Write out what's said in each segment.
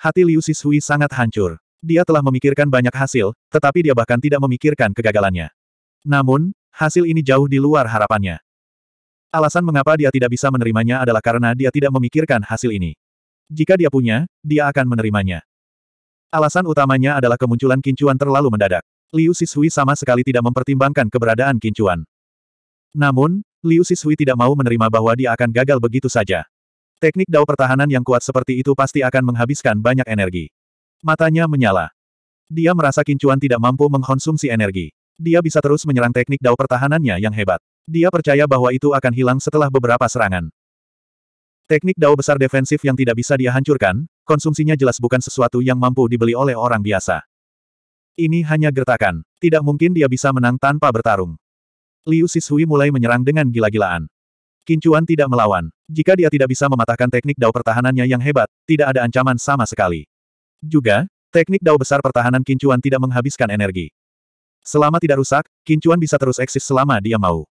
Hati Liu Sisui sangat hancur. Dia telah memikirkan banyak hasil, tetapi dia bahkan tidak memikirkan kegagalannya. Namun, hasil ini jauh di luar harapannya. Alasan mengapa dia tidak bisa menerimanya adalah karena dia tidak memikirkan hasil ini. Jika dia punya, dia akan menerimanya. Alasan utamanya adalah kemunculan kincuan terlalu mendadak. Liu Sisui sama sekali tidak mempertimbangkan keberadaan kincuan. Namun, Liu Sisui tidak mau menerima bahwa dia akan gagal begitu saja. Teknik dao pertahanan yang kuat seperti itu pasti akan menghabiskan banyak energi. Matanya menyala. Dia merasa Kincuan tidak mampu mengkonsumsi energi. Dia bisa terus menyerang teknik dao pertahanannya yang hebat. Dia percaya bahwa itu akan hilang setelah beberapa serangan. Teknik dao besar defensif yang tidak bisa dia hancurkan, konsumsinya jelas bukan sesuatu yang mampu dibeli oleh orang biasa. Ini hanya gertakan. Tidak mungkin dia bisa menang tanpa bertarung. Liu Sishui mulai menyerang dengan gila-gilaan. Kincuan tidak melawan. Jika dia tidak bisa mematahkan teknik dao pertahanannya yang hebat, tidak ada ancaman sama sekali. Juga, teknik dao besar pertahanan Kincuan tidak menghabiskan energi. Selama tidak rusak, Kincuan bisa terus eksis selama dia mau.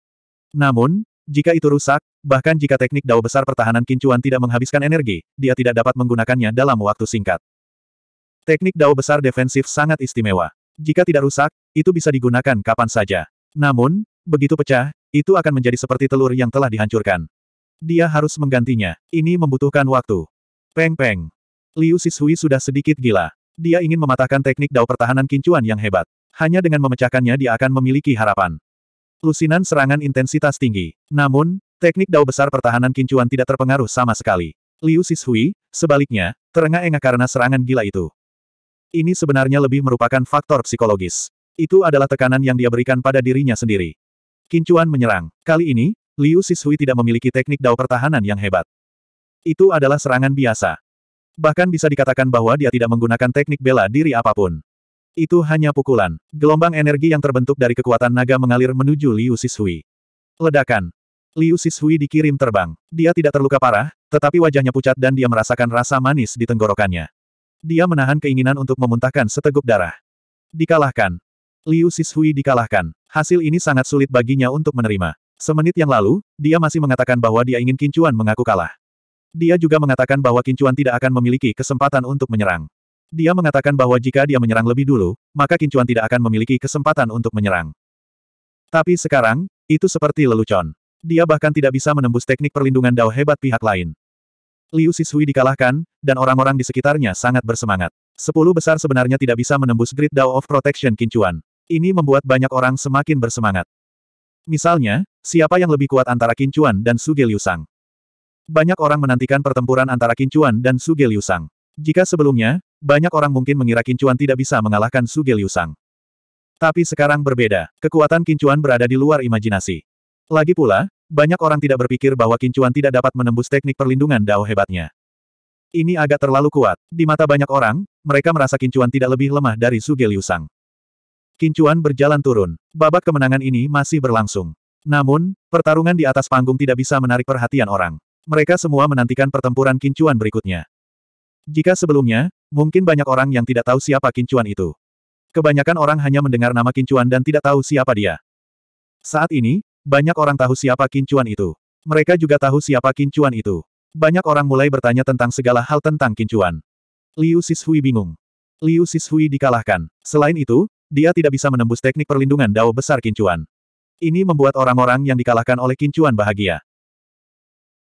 Namun, jika itu rusak, bahkan jika teknik dao besar pertahanan Kincuan tidak menghabiskan energi, dia tidak dapat menggunakannya dalam waktu singkat. Teknik dao besar defensif sangat istimewa. Jika tidak rusak, itu bisa digunakan kapan saja. Namun, begitu pecah, itu akan menjadi seperti telur yang telah dihancurkan. Dia harus menggantinya. Ini membutuhkan waktu. Peng-peng. Liu Sishui sudah sedikit gila. Dia ingin mematahkan teknik dao pertahanan kincuan yang hebat. Hanya dengan memecahkannya dia akan memiliki harapan. Lusinan serangan intensitas tinggi. Namun, teknik dao besar pertahanan kincuan tidak terpengaruh sama sekali. Liu Sishui, sebaliknya, terengah-engah karena serangan gila itu. Ini sebenarnya lebih merupakan faktor psikologis. Itu adalah tekanan yang dia berikan pada dirinya sendiri. Kincuan menyerang. Kali ini, Liu Sishui tidak memiliki teknik dao pertahanan yang hebat. Itu adalah serangan biasa. Bahkan bisa dikatakan bahwa dia tidak menggunakan teknik bela diri apapun. Itu hanya pukulan. Gelombang energi yang terbentuk dari kekuatan naga mengalir menuju Liu Sishui. Ledakan. Liu Sishui dikirim terbang. Dia tidak terluka parah, tetapi wajahnya pucat dan dia merasakan rasa manis di tenggorokannya. Dia menahan keinginan untuk memuntahkan seteguk darah. Dikalahkan. Liu Sishui dikalahkan. Hasil ini sangat sulit baginya untuk menerima. Semenit yang lalu, dia masih mengatakan bahwa dia ingin Kincuan mengaku kalah. Dia juga mengatakan bahwa Kincuan tidak akan memiliki kesempatan untuk menyerang. Dia mengatakan bahwa jika dia menyerang lebih dulu, maka Kincuan tidak akan memiliki kesempatan untuk menyerang. Tapi sekarang, itu seperti lelucon. Dia bahkan tidak bisa menembus teknik perlindungan Dao hebat pihak lain. Liu Sisui dikalahkan, dan orang-orang di sekitarnya sangat bersemangat. Sepuluh besar sebenarnya tidak bisa menembus grid Dao of Protection Kincuan. Ini membuat banyak orang semakin bersemangat. Misalnya, siapa yang lebih kuat antara Kincuan dan Suge Liu Banyak orang menantikan pertempuran antara Kincuan dan Suge Liu Jika sebelumnya, banyak orang mungkin mengira Kincuan tidak bisa mengalahkan Suge Liu Tapi sekarang berbeda, kekuatan Kincuan berada di luar imajinasi. Lagi pula, banyak orang tidak berpikir bahwa Kincuan tidak dapat menembus teknik perlindungan Dao hebatnya. Ini agak terlalu kuat. Di mata banyak orang, mereka merasa Kincuan tidak lebih lemah dari Suge Liu Kincuan berjalan turun. Babak kemenangan ini masih berlangsung. Namun, pertarungan di atas panggung tidak bisa menarik perhatian orang. Mereka semua menantikan pertempuran Kincuan berikutnya. Jika sebelumnya, mungkin banyak orang yang tidak tahu siapa Kincuan itu. Kebanyakan orang hanya mendengar nama Kincuan dan tidak tahu siapa dia. Saat ini, banyak orang tahu siapa Kincuan itu. Mereka juga tahu siapa Kincuan itu. Banyak orang mulai bertanya tentang segala hal tentang Kincuan. Liu Sishui bingung. Liu Sishui dikalahkan. Selain itu, dia tidak bisa menembus teknik perlindungan dao besar kincuan. Ini membuat orang-orang yang dikalahkan oleh kincuan bahagia.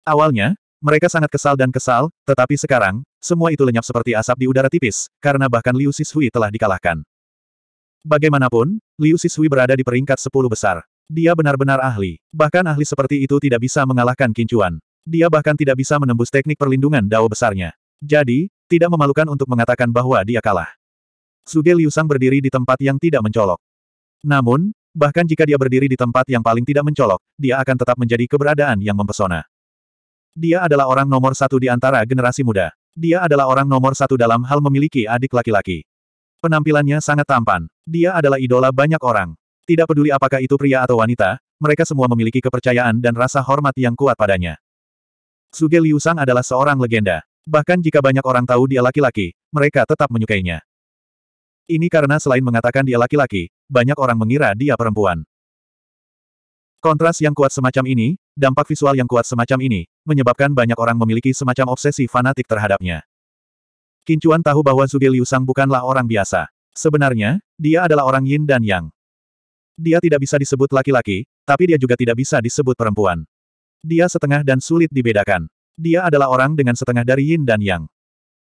Awalnya, mereka sangat kesal dan kesal, tetapi sekarang, semua itu lenyap seperti asap di udara tipis, karena bahkan Liu Sishui telah dikalahkan. Bagaimanapun, Liu Sishui berada di peringkat 10 besar. Dia benar-benar ahli. Bahkan ahli seperti itu tidak bisa mengalahkan kincuan. Dia bahkan tidak bisa menembus teknik perlindungan dao besarnya. Jadi, tidak memalukan untuk mengatakan bahwa dia kalah. Suge Liusang berdiri di tempat yang tidak mencolok. Namun, bahkan jika dia berdiri di tempat yang paling tidak mencolok, dia akan tetap menjadi keberadaan yang mempesona. Dia adalah orang nomor satu di antara generasi muda. Dia adalah orang nomor satu dalam hal memiliki adik laki-laki. Penampilannya sangat tampan. Dia adalah idola banyak orang. Tidak peduli apakah itu pria atau wanita, mereka semua memiliki kepercayaan dan rasa hormat yang kuat padanya. Suge Liu Sang adalah seorang legenda. Bahkan jika banyak orang tahu dia laki-laki, mereka tetap menyukainya. Ini karena selain mengatakan dia laki-laki, banyak orang mengira dia perempuan. Kontras yang kuat semacam ini, dampak visual yang kuat semacam ini, menyebabkan banyak orang memiliki semacam obsesi fanatik terhadapnya. Kincuan tahu bahwa Zuge Liu Sang bukanlah orang biasa. Sebenarnya, dia adalah orang yin dan yang. Dia tidak bisa disebut laki-laki, tapi dia juga tidak bisa disebut perempuan. Dia setengah dan sulit dibedakan. Dia adalah orang dengan setengah dari yin dan yang.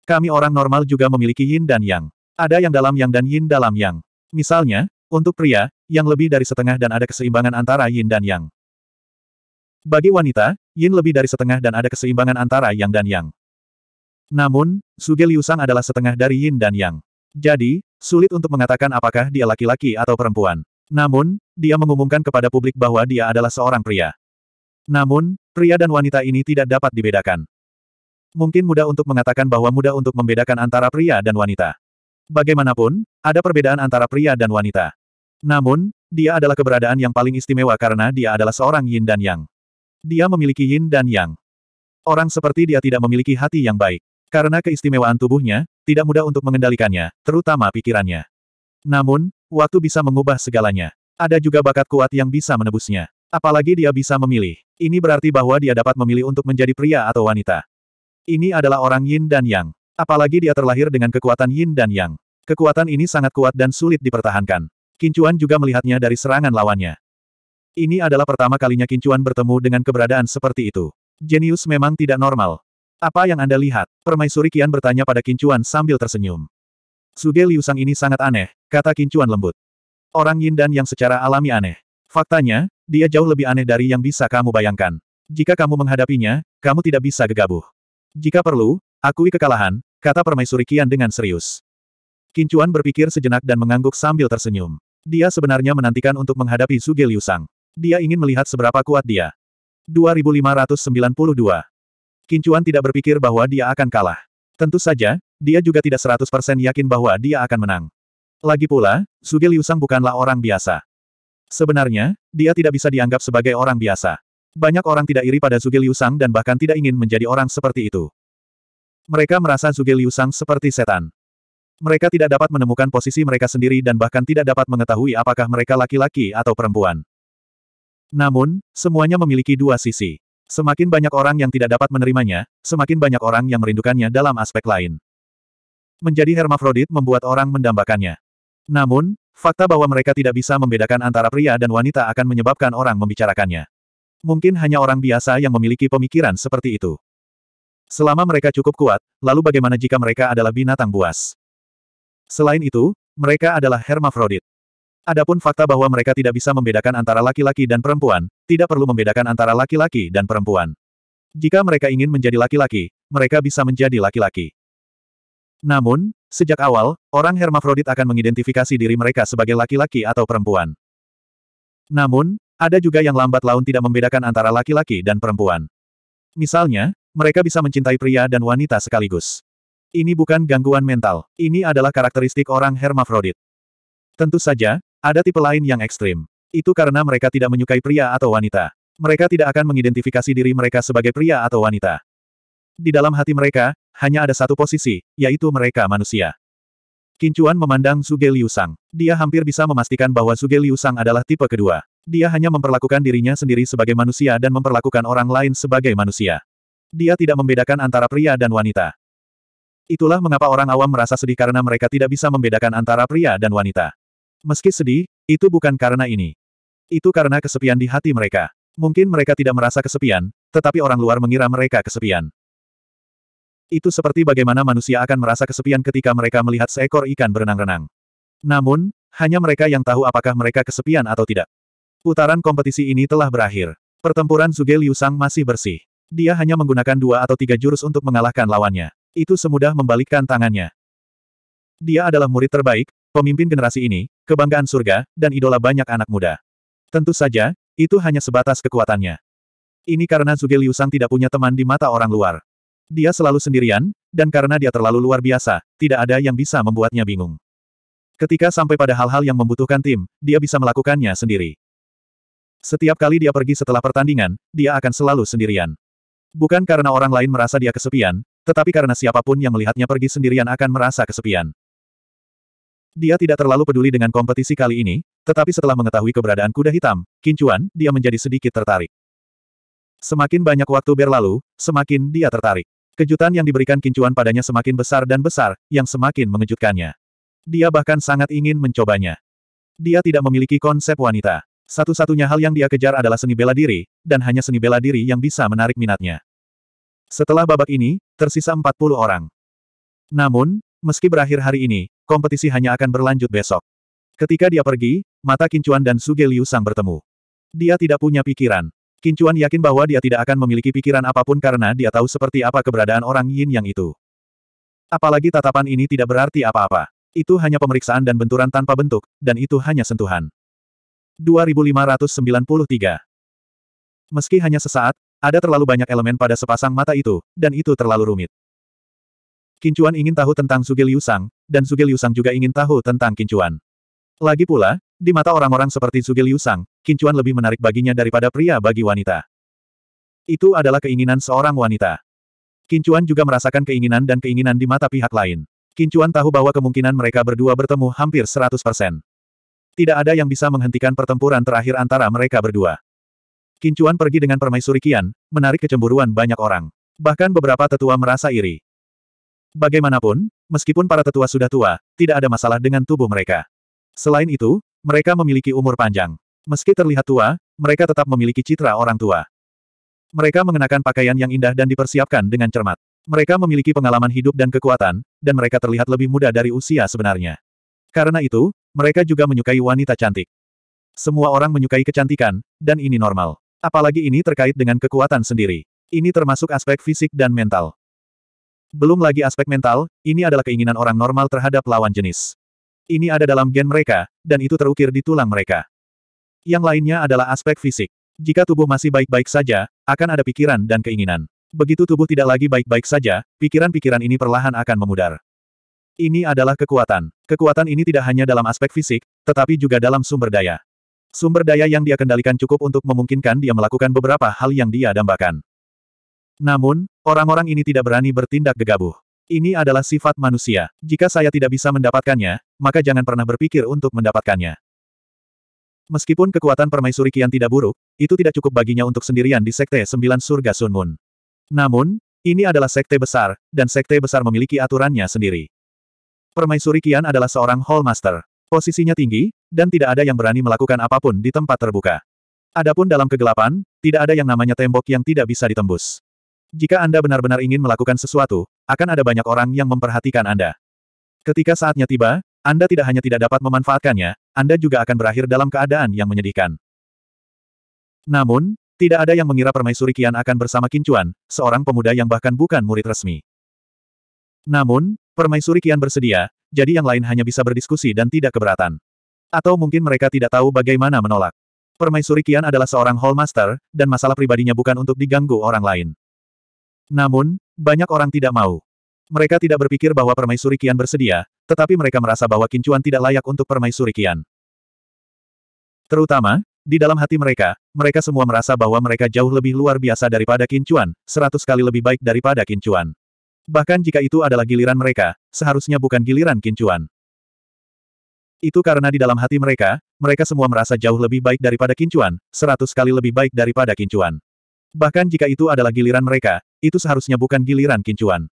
Kami orang normal juga memiliki yin dan yang. Ada yang dalam yang dan yin dalam yang. Misalnya, untuk pria, yang lebih dari setengah dan ada keseimbangan antara yin dan yang. Bagi wanita, yin lebih dari setengah dan ada keseimbangan antara yang dan yang. Namun, Suge Liu Sang adalah setengah dari yin dan yang. Jadi, sulit untuk mengatakan apakah dia laki-laki atau perempuan. Namun, dia mengumumkan kepada publik bahwa dia adalah seorang pria. Namun, pria dan wanita ini tidak dapat dibedakan. Mungkin mudah untuk mengatakan bahwa mudah untuk membedakan antara pria dan wanita. Bagaimanapun, ada perbedaan antara pria dan wanita. Namun, dia adalah keberadaan yang paling istimewa karena dia adalah seorang yin dan yang. Dia memiliki yin dan yang. Orang seperti dia tidak memiliki hati yang baik. Karena keistimewaan tubuhnya, tidak mudah untuk mengendalikannya, terutama pikirannya. Namun, waktu bisa mengubah segalanya. Ada juga bakat kuat yang bisa menebusnya. Apalagi dia bisa memilih. Ini berarti bahwa dia dapat memilih untuk menjadi pria atau wanita. Ini adalah orang yin dan yang. Apalagi dia terlahir dengan kekuatan yin dan yang. Kekuatan ini sangat kuat dan sulit dipertahankan. Kincuan juga melihatnya dari serangan lawannya. Ini adalah pertama kalinya Kincuan bertemu dengan keberadaan seperti itu. Jenius memang tidak normal. Apa yang Anda lihat? Permaisuri Kian bertanya pada Kincuan sambil tersenyum. Suge Liusang ini sangat aneh, kata Kincuan lembut. Orang yin dan yang secara alami aneh. Faktanya, dia jauh lebih aneh dari yang bisa kamu bayangkan. Jika kamu menghadapinya, kamu tidak bisa gegabah. Jika perlu, Akui kekalahan, kata permaisuri Kian dengan serius. Kincuan berpikir sejenak dan mengangguk sambil tersenyum. Dia sebenarnya menantikan untuk menghadapi Suge Liu Dia ingin melihat seberapa kuat dia. 2592 Kincuan tidak berpikir bahwa dia akan kalah. Tentu saja, dia juga tidak 100% yakin bahwa dia akan menang. Lagi pula, Suge Liu bukanlah orang biasa. Sebenarnya, dia tidak bisa dianggap sebagai orang biasa. Banyak orang tidak iri pada Suge Liu dan bahkan tidak ingin menjadi orang seperti itu. Mereka merasa Zuge Liu Sang seperti setan. Mereka tidak dapat menemukan posisi mereka sendiri dan bahkan tidak dapat mengetahui apakah mereka laki-laki atau perempuan. Namun, semuanya memiliki dua sisi. Semakin banyak orang yang tidak dapat menerimanya, semakin banyak orang yang merindukannya dalam aspek lain. Menjadi hermafrodit membuat orang mendambakannya. Namun, fakta bahwa mereka tidak bisa membedakan antara pria dan wanita akan menyebabkan orang membicarakannya. Mungkin hanya orang biasa yang memiliki pemikiran seperti itu. Selama mereka cukup kuat, lalu bagaimana jika mereka adalah binatang buas? Selain itu, mereka adalah hermafrodit. Adapun fakta bahwa mereka tidak bisa membedakan antara laki-laki dan perempuan, tidak perlu membedakan antara laki-laki dan perempuan. Jika mereka ingin menjadi laki-laki, mereka bisa menjadi laki-laki. Namun, sejak awal, orang hermafrodit akan mengidentifikasi diri mereka sebagai laki-laki atau perempuan. Namun, ada juga yang lambat laun tidak membedakan antara laki-laki dan perempuan. Misalnya, mereka bisa mencintai pria dan wanita sekaligus. Ini bukan gangguan mental, ini adalah karakteristik orang hermafrodit. Tentu saja, ada tipe lain yang ekstrim. Itu karena mereka tidak menyukai pria atau wanita. Mereka tidak akan mengidentifikasi diri mereka sebagai pria atau wanita. Di dalam hati mereka, hanya ada satu posisi, yaitu mereka manusia. Kincuan memandang Suge Liu Dia hampir bisa memastikan bahwa Suge Liu adalah tipe kedua. Dia hanya memperlakukan dirinya sendiri sebagai manusia dan memperlakukan orang lain sebagai manusia. Dia tidak membedakan antara pria dan wanita. Itulah mengapa orang awam merasa sedih karena mereka tidak bisa membedakan antara pria dan wanita. Meski sedih, itu bukan karena ini. Itu karena kesepian di hati mereka. Mungkin mereka tidak merasa kesepian, tetapi orang luar mengira mereka kesepian. Itu seperti bagaimana manusia akan merasa kesepian ketika mereka melihat seekor ikan berenang-renang. Namun, hanya mereka yang tahu apakah mereka kesepian atau tidak. Putaran kompetisi ini telah berakhir. Pertempuran Zuge Liu Sang masih bersih. Dia hanya menggunakan dua atau tiga jurus untuk mengalahkan lawannya. Itu semudah membalikkan tangannya. Dia adalah murid terbaik, pemimpin generasi ini, kebanggaan surga, dan idola banyak anak muda. Tentu saja, itu hanya sebatas kekuatannya. Ini karena Zuge Liu Sang tidak punya teman di mata orang luar. Dia selalu sendirian, dan karena dia terlalu luar biasa, tidak ada yang bisa membuatnya bingung. Ketika sampai pada hal-hal yang membutuhkan tim, dia bisa melakukannya sendiri. Setiap kali dia pergi setelah pertandingan, dia akan selalu sendirian. Bukan karena orang lain merasa dia kesepian, tetapi karena siapapun yang melihatnya pergi sendirian akan merasa kesepian. Dia tidak terlalu peduli dengan kompetisi kali ini, tetapi setelah mengetahui keberadaan kuda hitam, kincuan, dia menjadi sedikit tertarik. Semakin banyak waktu berlalu, semakin dia tertarik. Kejutan yang diberikan kincuan padanya semakin besar dan besar, yang semakin mengejutkannya. Dia bahkan sangat ingin mencobanya. Dia tidak memiliki konsep wanita. Satu-satunya hal yang dia kejar adalah seni bela diri, dan hanya seni bela diri yang bisa menarik minatnya. Setelah babak ini, tersisa 40 orang. Namun, meski berakhir hari ini, kompetisi hanya akan berlanjut besok. Ketika dia pergi, mata Kincuan dan Suge Liu Sang bertemu. Dia tidak punya pikiran. Kincuan yakin bahwa dia tidak akan memiliki pikiran apapun karena dia tahu seperti apa keberadaan orang Yin Yang itu. Apalagi tatapan ini tidak berarti apa-apa. Itu hanya pemeriksaan dan benturan tanpa bentuk, dan itu hanya sentuhan. 2593 Meski hanya sesaat, ada terlalu banyak elemen pada sepasang mata itu, dan itu terlalu rumit. Kincuan ingin tahu tentang Suge Liu Sang, dan Suge Liu Sang juga ingin tahu tentang Kincuan. Lagi pula, di mata orang-orang seperti Suge Liu Sang, Kincuan lebih menarik baginya daripada pria bagi wanita. Itu adalah keinginan seorang wanita. Kincuan juga merasakan keinginan dan keinginan di mata pihak lain. Kincuan tahu bahwa kemungkinan mereka berdua bertemu hampir 100%. Tidak ada yang bisa menghentikan pertempuran terakhir antara mereka berdua. Kincuan pergi dengan permaisuri Kian, menarik kecemburuan banyak orang. Bahkan beberapa tetua merasa iri. Bagaimanapun, meskipun para tetua sudah tua, tidak ada masalah dengan tubuh mereka. Selain itu, mereka memiliki umur panjang. Meski terlihat tua, mereka tetap memiliki citra orang tua. Mereka mengenakan pakaian yang indah dan dipersiapkan dengan cermat. Mereka memiliki pengalaman hidup dan kekuatan, dan mereka terlihat lebih muda dari usia sebenarnya. Karena itu, mereka juga menyukai wanita cantik. Semua orang menyukai kecantikan, dan ini normal. Apalagi ini terkait dengan kekuatan sendiri. Ini termasuk aspek fisik dan mental. Belum lagi aspek mental, ini adalah keinginan orang normal terhadap lawan jenis. Ini ada dalam gen mereka, dan itu terukir di tulang mereka. Yang lainnya adalah aspek fisik. Jika tubuh masih baik-baik saja, akan ada pikiran dan keinginan. Begitu tubuh tidak lagi baik-baik saja, pikiran-pikiran ini perlahan akan memudar. Ini adalah kekuatan. Kekuatan ini tidak hanya dalam aspek fisik, tetapi juga dalam sumber daya. Sumber daya yang dia kendalikan cukup untuk memungkinkan dia melakukan beberapa hal yang dia dambakan. Namun, orang-orang ini tidak berani bertindak gegabah. Ini adalah sifat manusia. Jika saya tidak bisa mendapatkannya, maka jangan pernah berpikir untuk mendapatkannya. Meskipun kekuatan permaisuri kian tidak buruk, itu tidak cukup baginya untuk sendirian di Sekte Sembilan Surga Sun Moon. Namun, ini adalah sekte besar, dan sekte besar memiliki aturannya sendiri. Permaisuri Kian adalah seorang Hallmaster. Posisinya tinggi, dan tidak ada yang berani melakukan apapun di tempat terbuka. Adapun dalam kegelapan, tidak ada yang namanya tembok yang tidak bisa ditembus. Jika Anda benar-benar ingin melakukan sesuatu, akan ada banyak orang yang memperhatikan Anda. Ketika saatnya tiba, Anda tidak hanya tidak dapat memanfaatkannya, Anda juga akan berakhir dalam keadaan yang menyedihkan. Namun, tidak ada yang mengira permaisuri Kian akan bersama Kincuan, seorang pemuda yang bahkan bukan murid resmi. Namun, permaisuri Kian bersedia, jadi yang lain hanya bisa berdiskusi dan tidak keberatan. Atau mungkin mereka tidak tahu bagaimana menolak. Permaisuri Kian adalah seorang Hallmaster, dan masalah pribadinya bukan untuk diganggu orang lain. Namun, banyak orang tidak mau. Mereka tidak berpikir bahwa Permaisuri Kian bersedia, tetapi mereka merasa bahwa Kincuan tidak layak untuk Permaisuri Kian. Terutama, di dalam hati mereka, mereka semua merasa bahwa mereka jauh lebih luar biasa daripada Kincuan, seratus kali lebih baik daripada Kincuan. Bahkan jika itu adalah giliran mereka, seharusnya bukan giliran Kincuan. Itu karena di dalam hati mereka, mereka semua merasa jauh lebih baik daripada Kincuan, seratus kali lebih baik daripada Kincuan. Bahkan jika itu adalah giliran mereka, itu seharusnya bukan giliran Kincuan.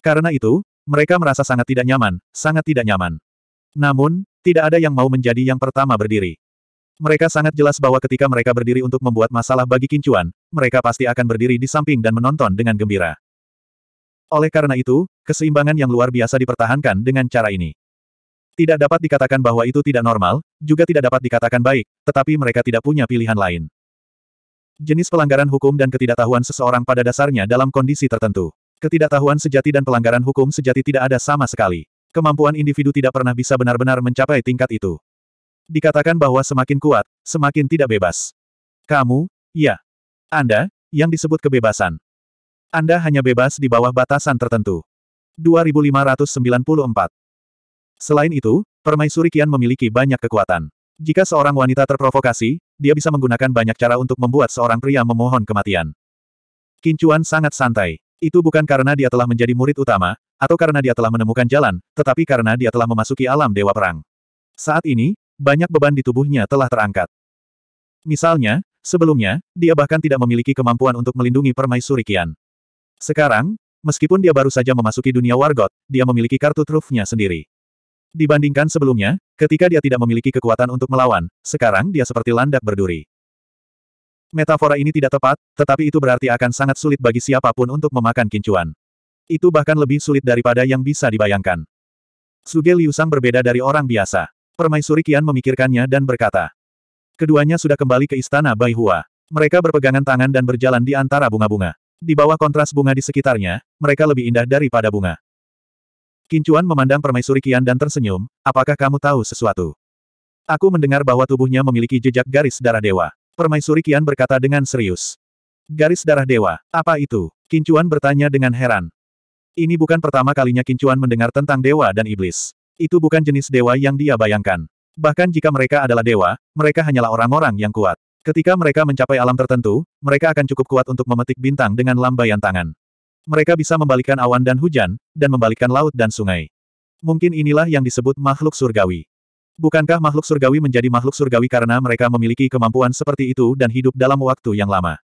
Karena itu, mereka merasa sangat tidak nyaman, sangat tidak nyaman. Namun, tidak ada yang mau menjadi yang pertama berdiri. Mereka sangat jelas bahwa ketika mereka berdiri untuk membuat masalah bagi Kincuan, mereka pasti akan berdiri di samping dan menonton dengan gembira. Oleh karena itu, keseimbangan yang luar biasa dipertahankan dengan cara ini. Tidak dapat dikatakan bahwa itu tidak normal, juga tidak dapat dikatakan baik, tetapi mereka tidak punya pilihan lain. Jenis pelanggaran hukum dan ketidaktahuan seseorang pada dasarnya dalam kondisi tertentu. Ketidaktahuan sejati dan pelanggaran hukum sejati tidak ada sama sekali. Kemampuan individu tidak pernah bisa benar-benar mencapai tingkat itu. Dikatakan bahwa semakin kuat, semakin tidak bebas. Kamu, ya. Anda, yang disebut kebebasan. Anda hanya bebas di bawah batasan tertentu. 2594 Selain itu, permaisuri Kian memiliki banyak kekuatan. Jika seorang wanita terprovokasi, dia bisa menggunakan banyak cara untuk membuat seorang pria memohon kematian. Kincuan sangat santai. Itu bukan karena dia telah menjadi murid utama, atau karena dia telah menemukan jalan, tetapi karena dia telah memasuki alam dewa perang. Saat ini, banyak beban di tubuhnya telah terangkat. Misalnya, sebelumnya, dia bahkan tidak memiliki kemampuan untuk melindungi permaisuri Kian. Sekarang, meskipun dia baru saja memasuki dunia Wargot, dia memiliki kartu trufnya sendiri. Dibandingkan sebelumnya, ketika dia tidak memiliki kekuatan untuk melawan, sekarang dia seperti landak berduri. Metafora ini tidak tepat, tetapi itu berarti akan sangat sulit bagi siapapun untuk memakan kincuan. Itu bahkan lebih sulit daripada yang bisa dibayangkan. Suge Liusang berbeda dari orang biasa. Permaisuri Kian memikirkannya dan berkata. Keduanya sudah kembali ke istana Bai Hua. Mereka berpegangan tangan dan berjalan di antara bunga-bunga. Di bawah kontras bunga di sekitarnya, mereka lebih indah daripada bunga. Kincuan memandang permaisuri Kian dan tersenyum, apakah kamu tahu sesuatu? Aku mendengar bahwa tubuhnya memiliki jejak garis darah dewa. Permaisuri Kian berkata dengan serius. Garis darah dewa, apa itu? Kincuan bertanya dengan heran. Ini bukan pertama kalinya Kincuan mendengar tentang dewa dan iblis. Itu bukan jenis dewa yang dia bayangkan. Bahkan jika mereka adalah dewa, mereka hanyalah orang-orang yang kuat. Ketika mereka mencapai alam tertentu, mereka akan cukup kuat untuk memetik bintang dengan lambaian tangan. Mereka bisa membalikan awan dan hujan, dan membalikan laut dan sungai. Mungkin inilah yang disebut makhluk surgawi. Bukankah makhluk surgawi menjadi makhluk surgawi karena mereka memiliki kemampuan seperti itu dan hidup dalam waktu yang lama?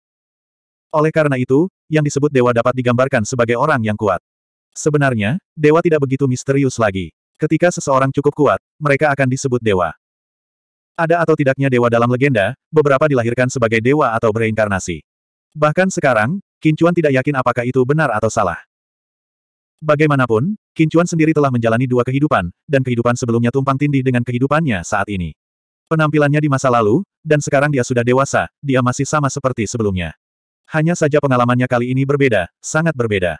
Oleh karena itu, yang disebut dewa dapat digambarkan sebagai orang yang kuat. Sebenarnya, dewa tidak begitu misterius lagi. Ketika seseorang cukup kuat, mereka akan disebut dewa. Ada atau tidaknya dewa dalam legenda, beberapa dilahirkan sebagai dewa atau bereinkarnasi. Bahkan sekarang, Kincuan tidak yakin apakah itu benar atau salah. Bagaimanapun, Kincuan sendiri telah menjalani dua kehidupan, dan kehidupan sebelumnya tumpang tindih dengan kehidupannya saat ini. Penampilannya di masa lalu, dan sekarang dia sudah dewasa, dia masih sama seperti sebelumnya. Hanya saja pengalamannya kali ini berbeda, sangat berbeda.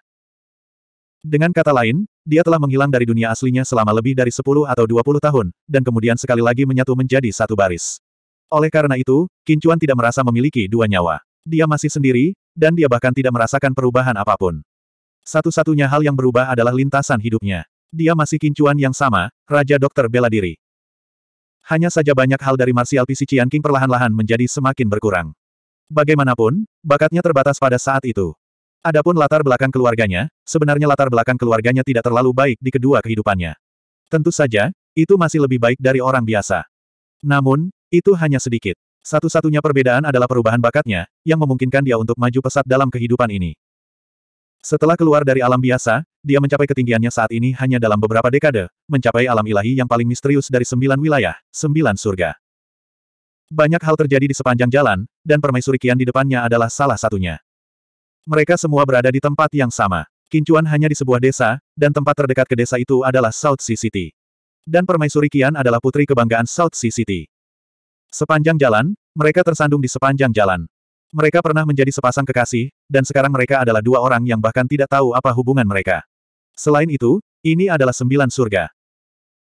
Dengan kata lain, dia telah menghilang dari dunia aslinya selama lebih dari 10 atau 20 tahun, dan kemudian sekali lagi menyatu menjadi satu baris. Oleh karena itu, Kincuan tidak merasa memiliki dua nyawa dia masih sendiri, dan dia bahkan tidak merasakan perubahan apapun. Satu-satunya hal yang berubah adalah lintasan hidupnya. Dia masih kincuan yang sama, Raja Dokter Bela Diri. Hanya saja banyak hal dari Martial PC King perlahan-lahan menjadi semakin berkurang. Bagaimanapun, bakatnya terbatas pada saat itu. Adapun latar belakang keluarganya, sebenarnya latar belakang keluarganya tidak terlalu baik di kedua kehidupannya. Tentu saja, itu masih lebih baik dari orang biasa. Namun, itu hanya sedikit. Satu-satunya perbedaan adalah perubahan bakatnya, yang memungkinkan dia untuk maju pesat dalam kehidupan ini. Setelah keluar dari alam biasa, dia mencapai ketinggiannya saat ini hanya dalam beberapa dekade, mencapai alam ilahi yang paling misterius dari sembilan wilayah, sembilan surga. Banyak hal terjadi di sepanjang jalan, dan permaisuri Kian di depannya adalah salah satunya. Mereka semua berada di tempat yang sama. Kincuan hanya di sebuah desa, dan tempat terdekat ke desa itu adalah South Sea City. Dan permaisuri Kian adalah putri kebanggaan South Sea City. Sepanjang jalan, mereka tersandung di sepanjang jalan. Mereka pernah menjadi sepasang kekasih, dan sekarang mereka adalah dua orang yang bahkan tidak tahu apa hubungan mereka. Selain itu, ini adalah sembilan surga.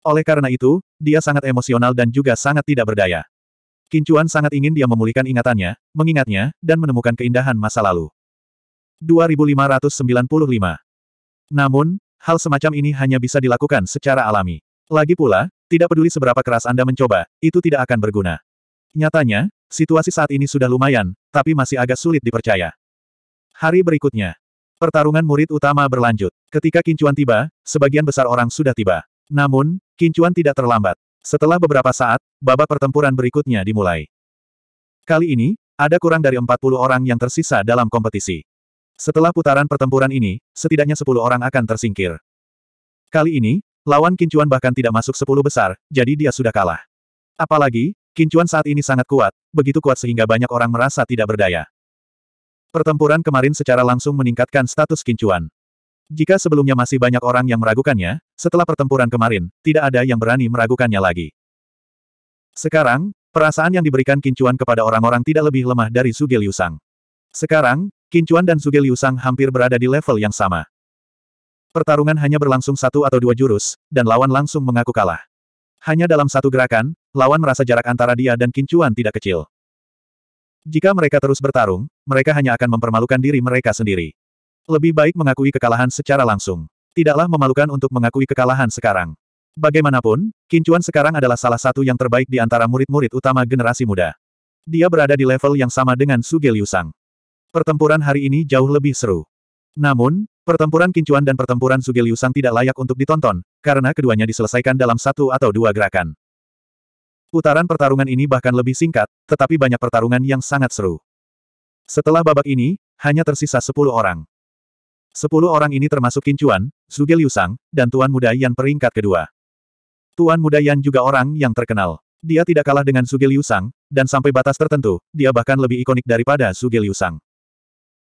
Oleh karena itu, dia sangat emosional dan juga sangat tidak berdaya. Kincuan sangat ingin dia memulihkan ingatannya, mengingatnya, dan menemukan keindahan masa lalu. 2595 Namun, hal semacam ini hanya bisa dilakukan secara alami. Lagi pula, tidak peduli seberapa keras Anda mencoba, itu tidak akan berguna. Nyatanya, situasi saat ini sudah lumayan, tapi masih agak sulit dipercaya. Hari berikutnya, pertarungan murid utama berlanjut. Ketika Kincuan tiba, sebagian besar orang sudah tiba. Namun, Kincuan tidak terlambat. Setelah beberapa saat, babak pertempuran berikutnya dimulai. Kali ini, ada kurang dari 40 orang yang tersisa dalam kompetisi. Setelah putaran pertempuran ini, setidaknya 10 orang akan tersingkir. Kali ini, lawan Kincuan bahkan tidak masuk 10 besar, jadi dia sudah kalah. Apalagi, Kincuan saat ini sangat kuat, begitu kuat sehingga banyak orang merasa tidak berdaya. Pertempuran kemarin secara langsung meningkatkan status Kincuan. Jika sebelumnya masih banyak orang yang meragukannya, setelah pertempuran kemarin, tidak ada yang berani meragukannya lagi. Sekarang, perasaan yang diberikan Kincuan kepada orang-orang tidak lebih lemah dari Suge Liusang. Sekarang, Kincuan dan Suge Liusang hampir berada di level yang sama. Pertarungan hanya berlangsung satu atau dua jurus, dan lawan langsung mengaku kalah. Hanya dalam satu gerakan, lawan merasa jarak antara dia dan Kincuan tidak kecil. Jika mereka terus bertarung, mereka hanya akan mempermalukan diri mereka sendiri. Lebih baik mengakui kekalahan secara langsung. Tidaklah memalukan untuk mengakui kekalahan sekarang. Bagaimanapun, Kincuan sekarang adalah salah satu yang terbaik di antara murid-murid utama generasi muda. Dia berada di level yang sama dengan Sugil Yusang. Pertempuran hari ini jauh lebih seru. Namun, Pertempuran Kincuan dan pertempuran Suge tidak layak untuk ditonton, karena keduanya diselesaikan dalam satu atau dua gerakan. Putaran pertarungan ini bahkan lebih singkat, tetapi banyak pertarungan yang sangat seru. Setelah babak ini, hanya tersisa sepuluh orang. Sepuluh orang ini termasuk Kincuan, Suge Yusang, dan Tuan Muda Yan peringkat kedua. Tuan Muda Yan juga orang yang terkenal. Dia tidak kalah dengan Suge Yusang, dan sampai batas tertentu, dia bahkan lebih ikonik daripada Suge Yusang.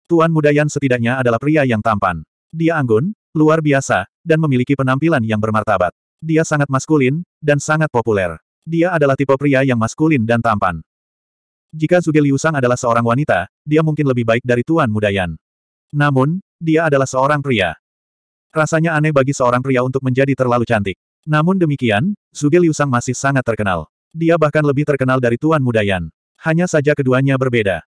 Tuan muda Yan setidaknya adalah pria yang tampan. Dia anggun, luar biasa, dan memiliki penampilan yang bermartabat. Dia sangat maskulin, dan sangat populer. Dia adalah tipe pria yang maskulin dan tampan. Jika Zuge Liu adalah seorang wanita, dia mungkin lebih baik dari Tuan Muda Yan. Namun, dia adalah seorang pria. Rasanya aneh bagi seorang pria untuk menjadi terlalu cantik. Namun demikian, Zuge Liu masih sangat terkenal. Dia bahkan lebih terkenal dari Tuan Muda Yan. Hanya saja keduanya berbeda.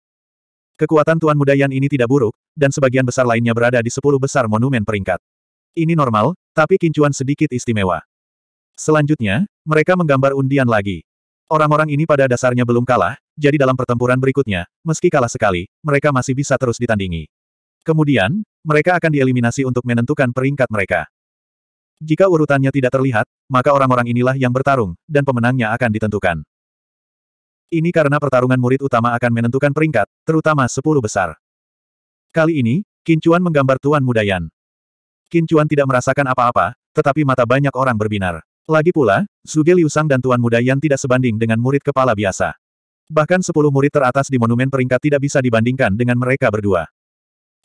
Kekuatan Tuan Muda Yan ini tidak buruk, dan sebagian besar lainnya berada di sepuluh besar monumen peringkat. Ini normal, tapi kincuan sedikit istimewa. Selanjutnya, mereka menggambar undian lagi. Orang-orang ini pada dasarnya belum kalah, jadi dalam pertempuran berikutnya, meski kalah sekali, mereka masih bisa terus ditandingi. Kemudian, mereka akan dieliminasi untuk menentukan peringkat mereka. Jika urutannya tidak terlihat, maka orang-orang inilah yang bertarung, dan pemenangnya akan ditentukan. Ini karena pertarungan murid utama akan menentukan peringkat, terutama sepuluh besar. Kali ini, Kincuan menggambar Tuan Mudayan. Kincuan tidak merasakan apa-apa, tetapi mata banyak orang berbinar. Lagi pula, Zuge Liusang dan Tuan Mudayan tidak sebanding dengan murid kepala biasa. Bahkan sepuluh murid teratas di monumen peringkat tidak bisa dibandingkan dengan mereka berdua.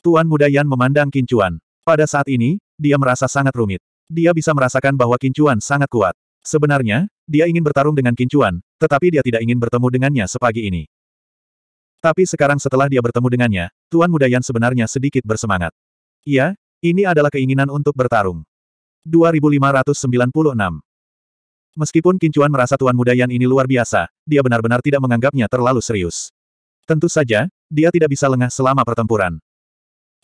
Tuan Mudayan memandang Kincuan. Pada saat ini, dia merasa sangat rumit. Dia bisa merasakan bahwa Kincuan sangat kuat. Sebenarnya, dia ingin bertarung dengan Kincuan, tetapi dia tidak ingin bertemu dengannya sepagi ini. Tapi sekarang setelah dia bertemu dengannya, Tuan Muda Yan sebenarnya sedikit bersemangat. Iya, ini adalah keinginan untuk bertarung. 2596 Meskipun Kincuan merasa Tuan Muda Yan ini luar biasa, dia benar-benar tidak menganggapnya terlalu serius. Tentu saja, dia tidak bisa lengah selama pertempuran.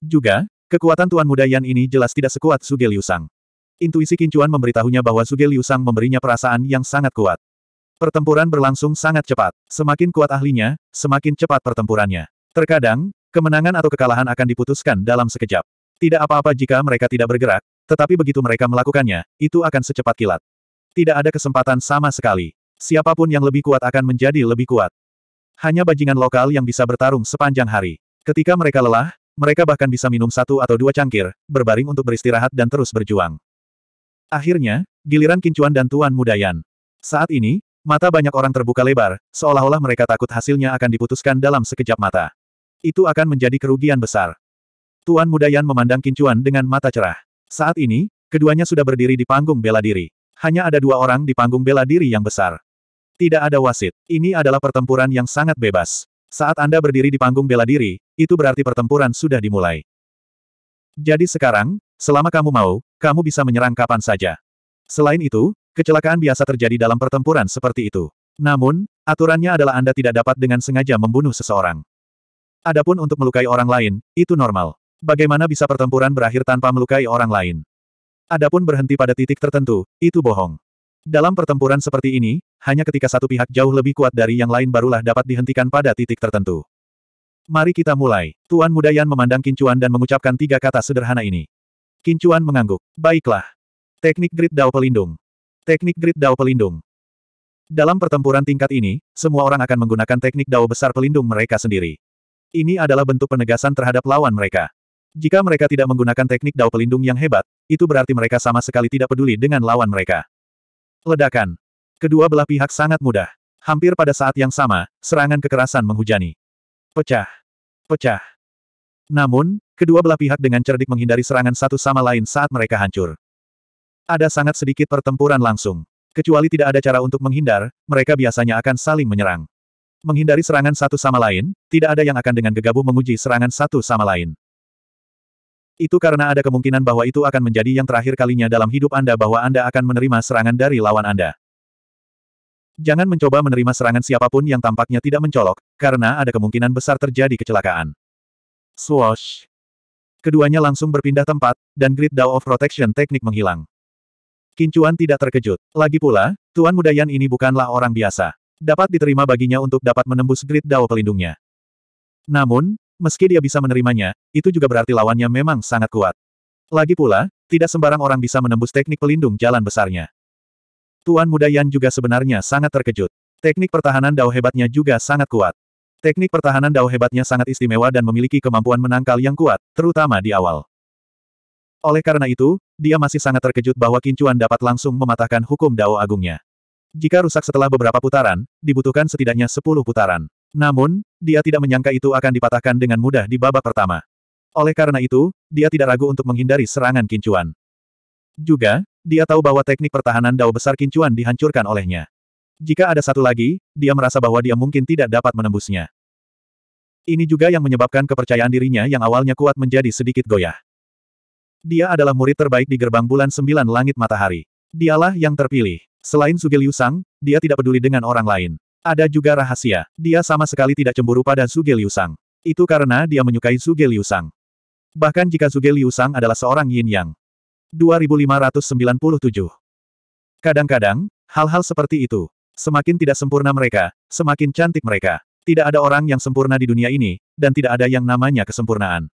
Juga, kekuatan Tuan Muda Yan ini jelas tidak sekuat Suge Liusang. Intuisi Kincuan memberitahunya bahwa Suge Liusang memberinya perasaan yang sangat kuat. Pertempuran berlangsung sangat cepat. Semakin kuat ahlinya, semakin cepat pertempurannya. Terkadang, kemenangan atau kekalahan akan diputuskan dalam sekejap. Tidak apa-apa jika mereka tidak bergerak, tetapi begitu mereka melakukannya, itu akan secepat kilat. Tidak ada kesempatan sama sekali. Siapapun yang lebih kuat akan menjadi lebih kuat. Hanya bajingan lokal yang bisa bertarung sepanjang hari. Ketika mereka lelah, mereka bahkan bisa minum satu atau dua cangkir, berbaring untuk beristirahat dan terus berjuang. Akhirnya, giliran Kincuan dan Tuan Mudayan. Saat ini, Mata banyak orang terbuka lebar, seolah-olah mereka takut hasilnya akan diputuskan dalam sekejap mata. Itu akan menjadi kerugian besar. Tuan Muda Yan memandang Kincuan dengan mata cerah. Saat ini, keduanya sudah berdiri di panggung bela diri. Hanya ada dua orang di panggung bela diri yang besar. Tidak ada wasit. Ini adalah pertempuran yang sangat bebas. Saat Anda berdiri di panggung bela diri, itu berarti pertempuran sudah dimulai. Jadi sekarang, selama kamu mau, kamu bisa menyerang kapan saja. Selain itu, Kecelakaan biasa terjadi dalam pertempuran seperti itu. Namun, aturannya adalah Anda tidak dapat dengan sengaja membunuh seseorang. Adapun untuk melukai orang lain, itu normal. Bagaimana bisa pertempuran berakhir tanpa melukai orang lain? Adapun berhenti pada titik tertentu, itu bohong. Dalam pertempuran seperti ini, hanya ketika satu pihak jauh lebih kuat dari yang lain barulah dapat dihentikan pada titik tertentu. Mari kita mulai. Tuan Muda Yan memandang Kincuan dan mengucapkan tiga kata sederhana ini. Kincuan mengangguk. Baiklah. Teknik Grid Dao Pelindung. Teknik Grid Dao Pelindung Dalam pertempuran tingkat ini, semua orang akan menggunakan teknik Dao besar pelindung mereka sendiri. Ini adalah bentuk penegasan terhadap lawan mereka. Jika mereka tidak menggunakan teknik Dao pelindung yang hebat, itu berarti mereka sama sekali tidak peduli dengan lawan mereka. Ledakan. Kedua belah pihak sangat mudah. Hampir pada saat yang sama, serangan kekerasan menghujani. Pecah. Pecah. Namun, kedua belah pihak dengan cerdik menghindari serangan satu sama lain saat mereka hancur. Ada sangat sedikit pertempuran langsung. Kecuali tidak ada cara untuk menghindar, mereka biasanya akan saling menyerang. Menghindari serangan satu sama lain, tidak ada yang akan dengan gegabah menguji serangan satu sama lain. Itu karena ada kemungkinan bahwa itu akan menjadi yang terakhir kalinya dalam hidup Anda bahwa Anda akan menerima serangan dari lawan Anda. Jangan mencoba menerima serangan siapapun yang tampaknya tidak mencolok, karena ada kemungkinan besar terjadi kecelakaan. Swoosh! Keduanya langsung berpindah tempat, dan grid Dao of Protection teknik menghilang. Kincuan tidak terkejut. Lagi pula, Tuan Muda Yan ini bukanlah orang biasa. Dapat diterima baginya untuk dapat menembus grid dao pelindungnya. Namun, meski dia bisa menerimanya, itu juga berarti lawannya memang sangat kuat. Lagi pula, tidak sembarang orang bisa menembus teknik pelindung jalan besarnya. Tuan Muda Yan juga sebenarnya sangat terkejut. Teknik pertahanan dao hebatnya juga sangat kuat. Teknik pertahanan dao hebatnya sangat istimewa dan memiliki kemampuan menangkal yang kuat, terutama di awal. Oleh karena itu, dia masih sangat terkejut bahwa kincuan dapat langsung mematahkan hukum dao agungnya. Jika rusak setelah beberapa putaran, dibutuhkan setidaknya sepuluh putaran. Namun, dia tidak menyangka itu akan dipatahkan dengan mudah di babak pertama. Oleh karena itu, dia tidak ragu untuk menghindari serangan kincuan. Juga, dia tahu bahwa teknik pertahanan dao besar kincuan dihancurkan olehnya. Jika ada satu lagi, dia merasa bahwa dia mungkin tidak dapat menembusnya. Ini juga yang menyebabkan kepercayaan dirinya yang awalnya kuat menjadi sedikit goyah. Dia adalah murid terbaik di gerbang bulan sembilan langit matahari. Dialah yang terpilih. Selain Sugiliu Sang, dia tidak peduli dengan orang lain. Ada juga rahasia, dia sama sekali tidak cemburu pada Sugiliu Sang. Itu karena dia menyukai Sugiliu Sang. Bahkan jika Sugiliu Sang adalah seorang yin yang. 2597. Kadang-kadang, hal-hal seperti itu. Semakin tidak sempurna mereka, semakin cantik mereka. Tidak ada orang yang sempurna di dunia ini, dan tidak ada yang namanya kesempurnaan.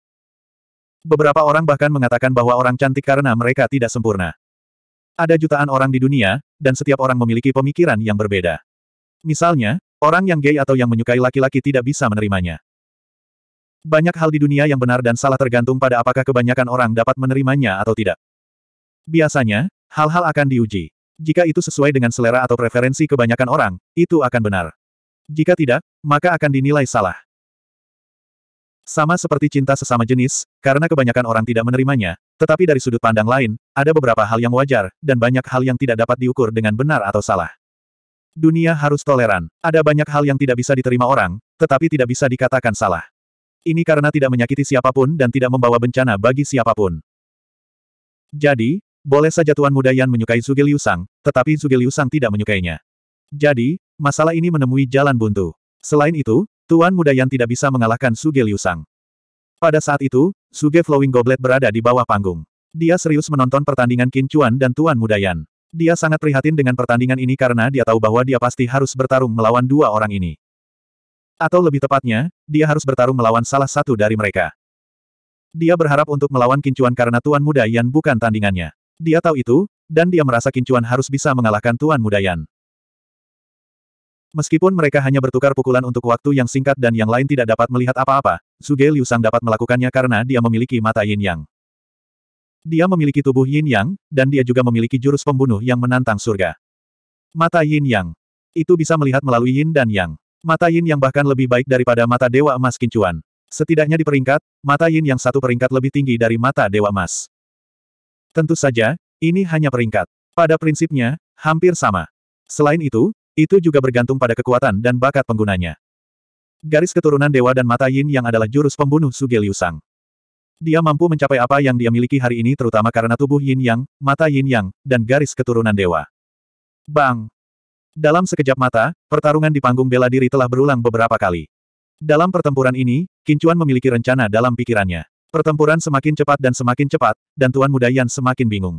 Beberapa orang bahkan mengatakan bahwa orang cantik karena mereka tidak sempurna. Ada jutaan orang di dunia, dan setiap orang memiliki pemikiran yang berbeda. Misalnya, orang yang gay atau yang menyukai laki-laki tidak bisa menerimanya. Banyak hal di dunia yang benar dan salah tergantung pada apakah kebanyakan orang dapat menerimanya atau tidak. Biasanya, hal-hal akan diuji. Jika itu sesuai dengan selera atau preferensi kebanyakan orang, itu akan benar. Jika tidak, maka akan dinilai salah. Sama seperti cinta sesama jenis, karena kebanyakan orang tidak menerimanya, tetapi dari sudut pandang lain, ada beberapa hal yang wajar, dan banyak hal yang tidak dapat diukur dengan benar atau salah. Dunia harus toleran. Ada banyak hal yang tidak bisa diterima orang, tetapi tidak bisa dikatakan salah. Ini karena tidak menyakiti siapapun dan tidak membawa bencana bagi siapapun. Jadi, boleh saja Tuan Muda Yan menyukai Zuge Yusang, tetapi Zuge Yusang tidak menyukainya. Jadi, masalah ini menemui jalan buntu. Selain itu, Tuan muda yang tidak bisa mengalahkan Suge Liu Sang. Pada saat itu, Suge Flowing Goblet berada di bawah panggung. Dia serius menonton pertandingan Qin Chuan dan Tuan muda Yan. Dia sangat prihatin dengan pertandingan ini karena dia tahu bahwa dia pasti harus bertarung melawan dua orang ini. Atau lebih tepatnya, dia harus bertarung melawan salah satu dari mereka. Dia berharap untuk melawan Chuan karena Tuan Muda Yan bukan tandingannya. Dia tahu itu, dan dia merasa Chuan harus bisa mengalahkan Tuan Muda Yan. Meskipun mereka hanya bertukar pukulan untuk waktu yang singkat dan yang lain tidak dapat melihat apa-apa, Zuge Sang dapat melakukannya karena dia memiliki mata yin yang. Dia memiliki tubuh yin yang, dan dia juga memiliki jurus pembunuh yang menantang surga. Mata yin yang. Itu bisa melihat melalui yin dan yang. Mata yin yang bahkan lebih baik daripada mata dewa emas kincuan. Setidaknya di peringkat, mata yin yang satu peringkat lebih tinggi dari mata dewa emas. Tentu saja, ini hanya peringkat. Pada prinsipnya, hampir sama. Selain itu, itu juga bergantung pada kekuatan dan bakat penggunanya. Garis keturunan Dewa dan Mata Yin yang adalah jurus pembunuh Suge Liu Sang. Dia mampu mencapai apa yang dia miliki hari ini terutama karena tubuh Yin Yang, Mata Yin Yang, dan garis keturunan Dewa. Bang! Dalam sekejap mata, pertarungan di panggung bela diri telah berulang beberapa kali. Dalam pertempuran ini, Kincuan memiliki rencana dalam pikirannya. Pertempuran semakin cepat dan semakin cepat, dan Tuan Muda Yan semakin bingung.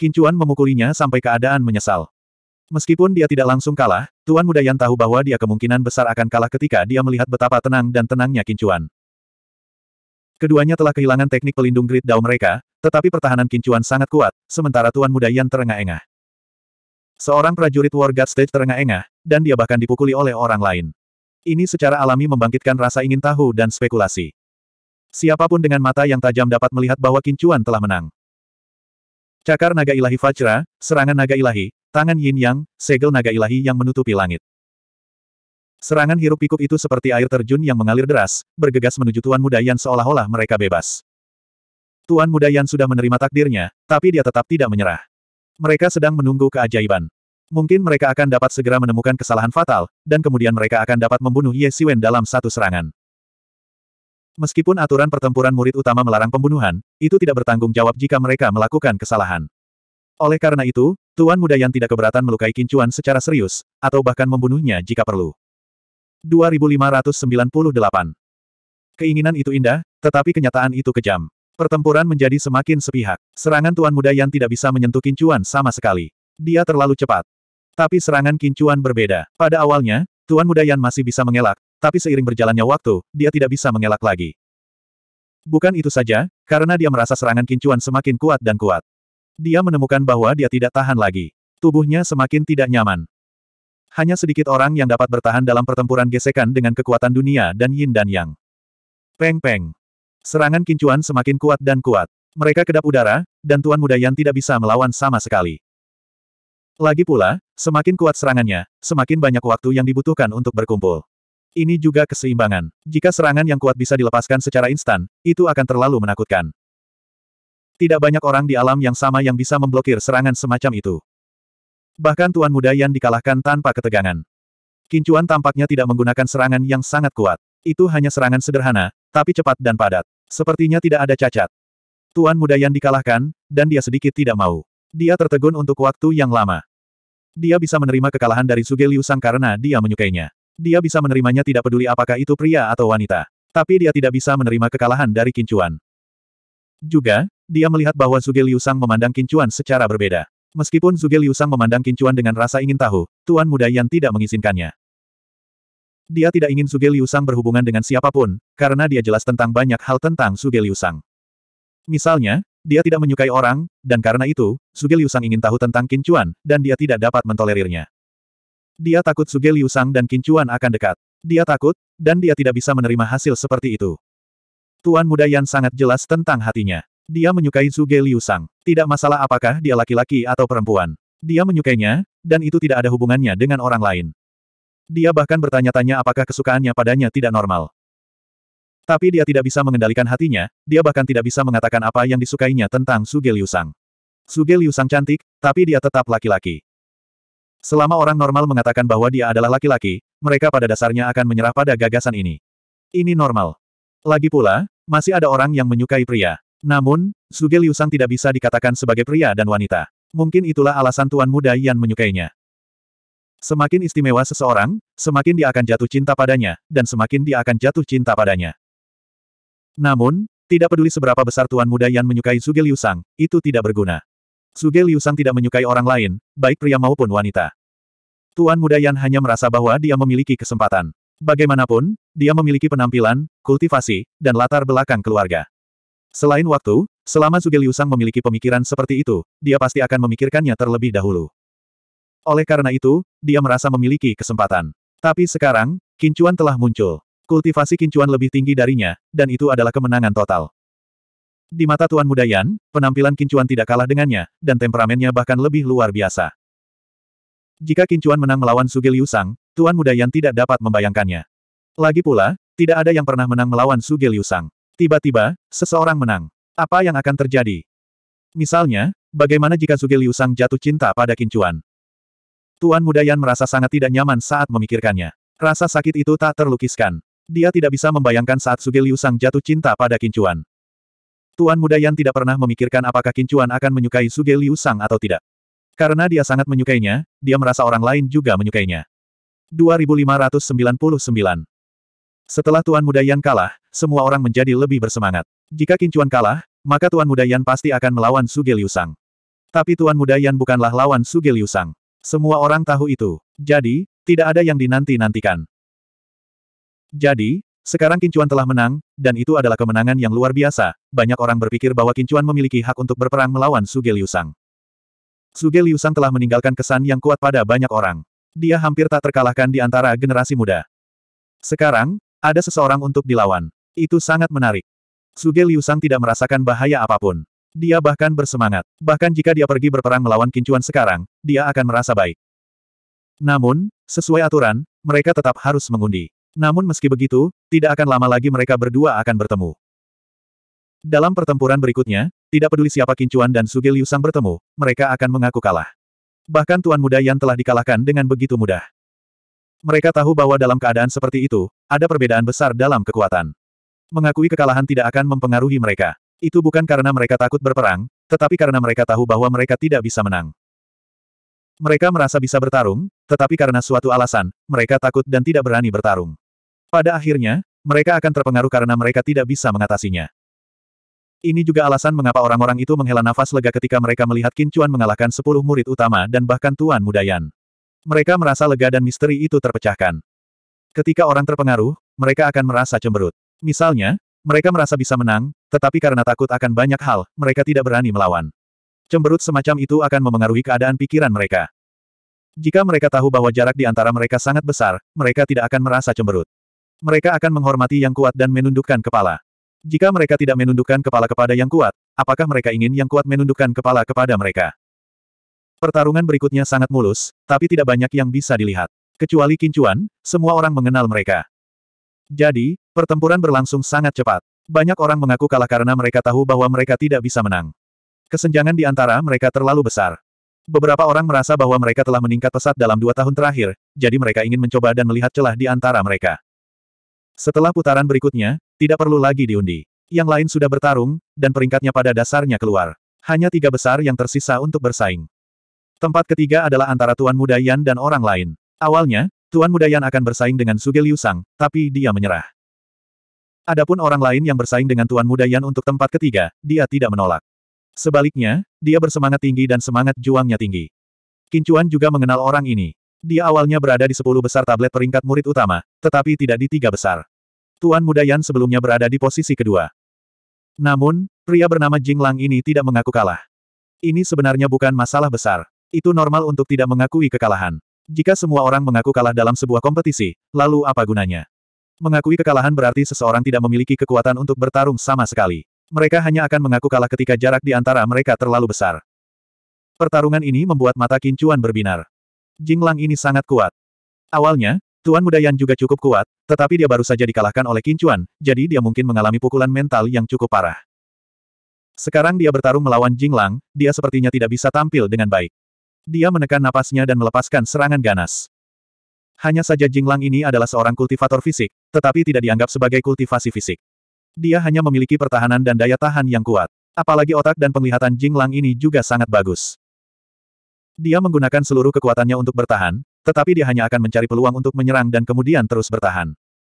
Kincuan memukulinya sampai keadaan menyesal. Meskipun dia tidak langsung kalah, Tuan Muda Yan tahu bahwa dia kemungkinan besar akan kalah ketika dia melihat betapa tenang dan tenangnya Kincuan. Keduanya telah kehilangan teknik pelindung grid Dao mereka, tetapi pertahanan Kincuan sangat kuat, sementara Tuan Muda Yan terengah-engah. Seorang prajurit War God Stage terengah-engah, dan dia bahkan dipukuli oleh orang lain. Ini secara alami membangkitkan rasa ingin tahu dan spekulasi. Siapapun dengan mata yang tajam dapat melihat bahwa Kincuan telah menang. Cakar naga ilahi Fajra, serangan naga ilahi, Tangan yin yang, segel naga ilahi yang menutupi langit. Serangan hiruk-pikuk itu seperti air terjun yang mengalir deras, bergegas menuju Tuan Muda Yan seolah-olah mereka bebas. Tuan Muda Yan sudah menerima takdirnya, tapi dia tetap tidak menyerah. Mereka sedang menunggu keajaiban. Mungkin mereka akan dapat segera menemukan kesalahan fatal, dan kemudian mereka akan dapat membunuh Ye Siwen dalam satu serangan. Meskipun aturan pertempuran murid utama melarang pembunuhan, itu tidak bertanggung jawab jika mereka melakukan kesalahan. Oleh karena itu, Tuan Muda yang tidak keberatan melukai Kincuan secara serius, atau bahkan membunuhnya jika perlu. 2598 Keinginan itu indah, tetapi kenyataan itu kejam. Pertempuran menjadi semakin sepihak. Serangan Tuan Muda yang tidak bisa menyentuh Kincuan sama sekali. Dia terlalu cepat. Tapi serangan Kincuan berbeda. Pada awalnya, Tuan Muda Yan masih bisa mengelak, tapi seiring berjalannya waktu, dia tidak bisa mengelak lagi. Bukan itu saja, karena dia merasa serangan Kincuan semakin kuat dan kuat. Dia menemukan bahwa dia tidak tahan lagi. Tubuhnya semakin tidak nyaman. Hanya sedikit orang yang dapat bertahan dalam pertempuran gesekan dengan kekuatan dunia dan yin dan yang. Peng-peng. Serangan kincuan semakin kuat dan kuat. Mereka kedap udara, dan Tuan Muda Yan tidak bisa melawan sama sekali. Lagi pula, semakin kuat serangannya, semakin banyak waktu yang dibutuhkan untuk berkumpul. Ini juga keseimbangan. Jika serangan yang kuat bisa dilepaskan secara instan, itu akan terlalu menakutkan. Tidak banyak orang di alam yang sama yang bisa memblokir serangan semacam itu. Bahkan Tuan Muda Yan dikalahkan tanpa ketegangan. Kincuan tampaknya tidak menggunakan serangan yang sangat kuat. Itu hanya serangan sederhana, tapi cepat dan padat. Sepertinya tidak ada cacat. Tuan Muda Yan dikalahkan, dan dia sedikit tidak mau. Dia tertegun untuk waktu yang lama. Dia bisa menerima kekalahan dari Suge Liu Sang karena dia menyukainya. Dia bisa menerimanya tidak peduli apakah itu pria atau wanita. Tapi dia tidak bisa menerima kekalahan dari Kincuan. Juga, dia melihat bahwa Zuge Liu Sang memandang Kincuan secara berbeda. Meskipun Zuge Liu Sang memandang Kincuan dengan rasa ingin tahu, Tuan Muda Yan tidak mengizinkannya. Dia tidak ingin Zuge Liu Sang berhubungan dengan siapapun, karena dia jelas tentang banyak hal tentang Zuge Liu Sang. Misalnya, dia tidak menyukai orang, dan karena itu, Zuge Liu Sang ingin tahu tentang Kincuan, dan dia tidak dapat mentolerirnya. Dia takut Zuge Liu Sang dan Kincuan akan dekat. Dia takut, dan dia tidak bisa menerima hasil seperti itu. Tuan Muda Yan sangat jelas tentang hatinya. Dia menyukai Zuge Liu Sang. Tidak masalah apakah dia laki-laki atau perempuan. Dia menyukainya, dan itu tidak ada hubungannya dengan orang lain. Dia bahkan bertanya-tanya apakah kesukaannya padanya tidak normal. Tapi dia tidak bisa mengendalikan hatinya, dia bahkan tidak bisa mengatakan apa yang disukainya tentang Suge Liu Sang. Suge Liu Sang cantik, tapi dia tetap laki-laki. Selama orang normal mengatakan bahwa dia adalah laki-laki, mereka pada dasarnya akan menyerah pada gagasan ini. Ini normal. Lagi pula, masih ada orang yang menyukai pria. Namun, Zhuge Liusang tidak bisa dikatakan sebagai pria dan wanita. Mungkin itulah alasan Tuan Muda Yan menyukainya. Semakin istimewa seseorang, semakin dia akan jatuh cinta padanya, dan semakin dia akan jatuh cinta padanya. Namun, tidak peduli seberapa besar Tuan Muda Yan menyukai Zhuge Liusang, itu tidak berguna. Zhuge Liusang tidak menyukai orang lain, baik pria maupun wanita. Tuan Muda Yan hanya merasa bahwa dia memiliki kesempatan. Bagaimanapun, dia memiliki penampilan, kultivasi, dan latar belakang keluarga. Selain waktu, selama Sugeliusang Sang memiliki pemikiran seperti itu, dia pasti akan memikirkannya terlebih dahulu. Oleh karena itu, dia merasa memiliki kesempatan. Tapi sekarang, kincuan telah muncul. Kultivasi kincuan lebih tinggi darinya, dan itu adalah kemenangan total. Di mata Tuan Muda penampilan kincuan tidak kalah dengannya, dan temperamennya bahkan lebih luar biasa. Jika kincuan menang melawan Suge Liu Sang, Tuan Muda tidak dapat membayangkannya. Lagi pula, tidak ada yang pernah menang melawan Suge Liu Sang. Tiba-tiba, seseorang menang. Apa yang akan terjadi? Misalnya, bagaimana jika Zuge Liu Sang jatuh cinta pada Kincuan? Tuan Muda Yan merasa sangat tidak nyaman saat memikirkannya. Rasa sakit itu tak terlukiskan. Dia tidak bisa membayangkan saat Zuge Liu Sang jatuh cinta pada Kincuan. Tuan Muda Yan tidak pernah memikirkan apakah Kincuan akan menyukai Zuge Liu Sang atau tidak. Karena dia sangat menyukainya, dia merasa orang lain juga menyukainya. 2599 Setelah Tuan Muda Yan kalah, semua orang menjadi lebih bersemangat. Jika Kincuan kalah, maka Tuan Muda Yan pasti akan melawan Suge Liu Tapi Tuan Muda Yan bukanlah lawan Suge Liu Semua orang tahu itu. Jadi, tidak ada yang dinanti-nantikan. Jadi, sekarang Kincuan telah menang, dan itu adalah kemenangan yang luar biasa. Banyak orang berpikir bahwa Kincuan memiliki hak untuk berperang melawan Suge Liu Sang. Suge Liu telah meninggalkan kesan yang kuat pada banyak orang. Dia hampir tak terkalahkan di antara generasi muda. Sekarang, ada seseorang untuk dilawan. Itu sangat menarik. Suge Liu Sang tidak merasakan bahaya apapun. Dia bahkan bersemangat. Bahkan jika dia pergi berperang melawan kincuan sekarang, dia akan merasa baik. Namun, sesuai aturan, mereka tetap harus mengundi. Namun meski begitu, tidak akan lama lagi mereka berdua akan bertemu. Dalam pertempuran berikutnya, tidak peduli siapa kincuan dan Suge Liu Sang bertemu, mereka akan mengaku kalah. Bahkan tuan muda yang telah dikalahkan dengan begitu mudah. Mereka tahu bahwa dalam keadaan seperti itu, ada perbedaan besar dalam kekuatan. Mengakui kekalahan tidak akan mempengaruhi mereka. Itu bukan karena mereka takut berperang, tetapi karena mereka tahu bahwa mereka tidak bisa menang. Mereka merasa bisa bertarung, tetapi karena suatu alasan, mereka takut dan tidak berani bertarung. Pada akhirnya, mereka akan terpengaruh karena mereka tidak bisa mengatasinya. Ini juga alasan mengapa orang-orang itu menghela nafas lega ketika mereka melihat kincuan mengalahkan sepuluh murid utama dan bahkan Tuan mudayan. Mereka merasa lega dan misteri itu terpecahkan. Ketika orang terpengaruh, mereka akan merasa cemberut. Misalnya, mereka merasa bisa menang, tetapi karena takut akan banyak hal, mereka tidak berani melawan. Cemberut semacam itu akan memengaruhi keadaan pikiran mereka. Jika mereka tahu bahwa jarak di antara mereka sangat besar, mereka tidak akan merasa cemberut. Mereka akan menghormati yang kuat dan menundukkan kepala. Jika mereka tidak menundukkan kepala kepada yang kuat, apakah mereka ingin yang kuat menundukkan kepala kepada mereka? Pertarungan berikutnya sangat mulus, tapi tidak banyak yang bisa dilihat. Kecuali kincuan, semua orang mengenal mereka. Jadi, Pertempuran berlangsung sangat cepat. Banyak orang mengaku kalah karena mereka tahu bahwa mereka tidak bisa menang. Kesenjangan di antara mereka terlalu besar. Beberapa orang merasa bahwa mereka telah meningkat pesat dalam dua tahun terakhir, jadi mereka ingin mencoba dan melihat celah di antara mereka. Setelah putaran berikutnya, tidak perlu lagi diundi. Yang lain sudah bertarung, dan peringkatnya pada dasarnya keluar. Hanya tiga besar yang tersisa untuk bersaing. Tempat ketiga adalah antara Tuan Muda dan orang lain. Awalnya, Tuan Muda akan bersaing dengan Suge Liu tapi dia menyerah. Adapun orang lain yang bersaing dengan Tuan Muda Yan untuk tempat ketiga, dia tidak menolak. Sebaliknya, dia bersemangat tinggi dan semangat juangnya tinggi. Kincuan juga mengenal orang ini. Dia awalnya berada di sepuluh besar tablet peringkat murid utama, tetapi tidak di tiga besar. Tuan Muda Yan sebelumnya berada di posisi kedua. Namun, pria bernama Jing Lang ini tidak mengaku kalah. Ini sebenarnya bukan masalah besar. Itu normal untuk tidak mengakui kekalahan. Jika semua orang mengaku kalah dalam sebuah kompetisi, lalu apa gunanya? Mengakui kekalahan berarti seseorang tidak memiliki kekuatan untuk bertarung sama sekali. Mereka hanya akan mengaku kalah ketika jarak di antara mereka terlalu besar. Pertarungan ini membuat mata Kincuan berbinar. Jinglang ini sangat kuat. Awalnya, Tuan Muda Yan juga cukup kuat, tetapi dia baru saja dikalahkan oleh Kincuan, jadi dia mungkin mengalami pukulan mental yang cukup parah. Sekarang dia bertarung melawan Jinglang, dia sepertinya tidak bisa tampil dengan baik. Dia menekan napasnya dan melepaskan serangan ganas. Hanya saja Jing Lang ini adalah seorang kultivator fisik, tetapi tidak dianggap sebagai kultivasi fisik. Dia hanya memiliki pertahanan dan daya tahan yang kuat. Apalagi otak dan penglihatan Jing Lang ini juga sangat bagus. Dia menggunakan seluruh kekuatannya untuk bertahan, tetapi dia hanya akan mencari peluang untuk menyerang dan kemudian terus bertahan.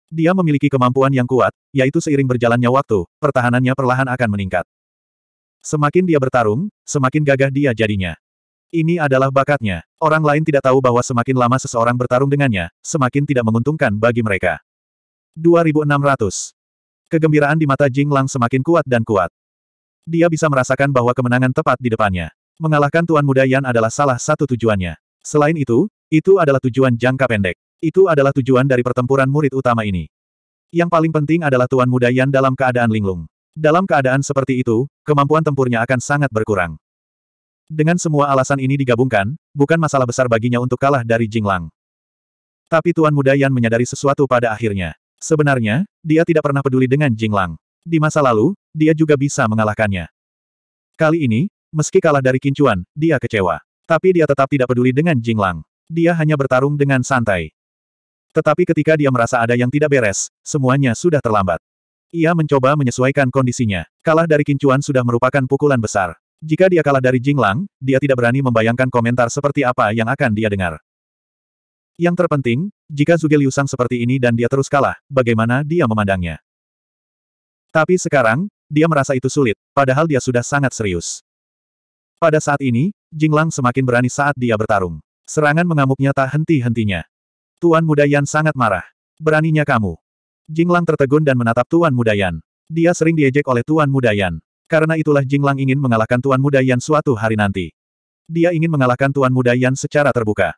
Dia memiliki kemampuan yang kuat, yaitu seiring berjalannya waktu, pertahanannya perlahan akan meningkat. Semakin dia bertarung, semakin gagah dia jadinya. Ini adalah bakatnya. Orang lain tidak tahu bahwa semakin lama seseorang bertarung dengannya, semakin tidak menguntungkan bagi mereka. 2600. Kegembiraan di mata Jing Lang semakin kuat dan kuat. Dia bisa merasakan bahwa kemenangan tepat di depannya. Mengalahkan Tuan Muda Yan adalah salah satu tujuannya. Selain itu, itu adalah tujuan jangka pendek. Itu adalah tujuan dari pertempuran murid utama ini. Yang paling penting adalah Tuan Muda Yan dalam keadaan linglung. Dalam keadaan seperti itu, kemampuan tempurnya akan sangat berkurang. Dengan semua alasan ini digabungkan, bukan masalah besar baginya untuk kalah dari Jinglang. Tapi Tuan Muda Yan menyadari sesuatu pada akhirnya. Sebenarnya, dia tidak pernah peduli dengan Jinglang. Di masa lalu, dia juga bisa mengalahkannya. Kali ini, meski kalah dari Kincuan, dia kecewa. Tapi dia tetap tidak peduli dengan Jinglang. Dia hanya bertarung dengan santai. Tetapi ketika dia merasa ada yang tidak beres, semuanya sudah terlambat. Ia mencoba menyesuaikan kondisinya. Kalah dari Kincuan sudah merupakan pukulan besar. Jika dia kalah dari Jinglang, dia tidak berani membayangkan komentar seperti apa yang akan dia dengar. Yang terpenting, jika Zuge Liusang seperti ini dan dia terus kalah, bagaimana dia memandangnya? Tapi sekarang, dia merasa itu sulit, padahal dia sudah sangat serius. Pada saat ini, Jinglang semakin berani saat dia bertarung. Serangan mengamuknya tak henti-hentinya. Tuan Muda Yan sangat marah. Beraninya kamu. Jinglang tertegun dan menatap Tuan Muda Yan. Dia sering diejek oleh Tuan Muda Yan. Karena itulah Jing Lang ingin mengalahkan Tuan Muda Yan suatu hari nanti. Dia ingin mengalahkan Tuan Muda Yan secara terbuka.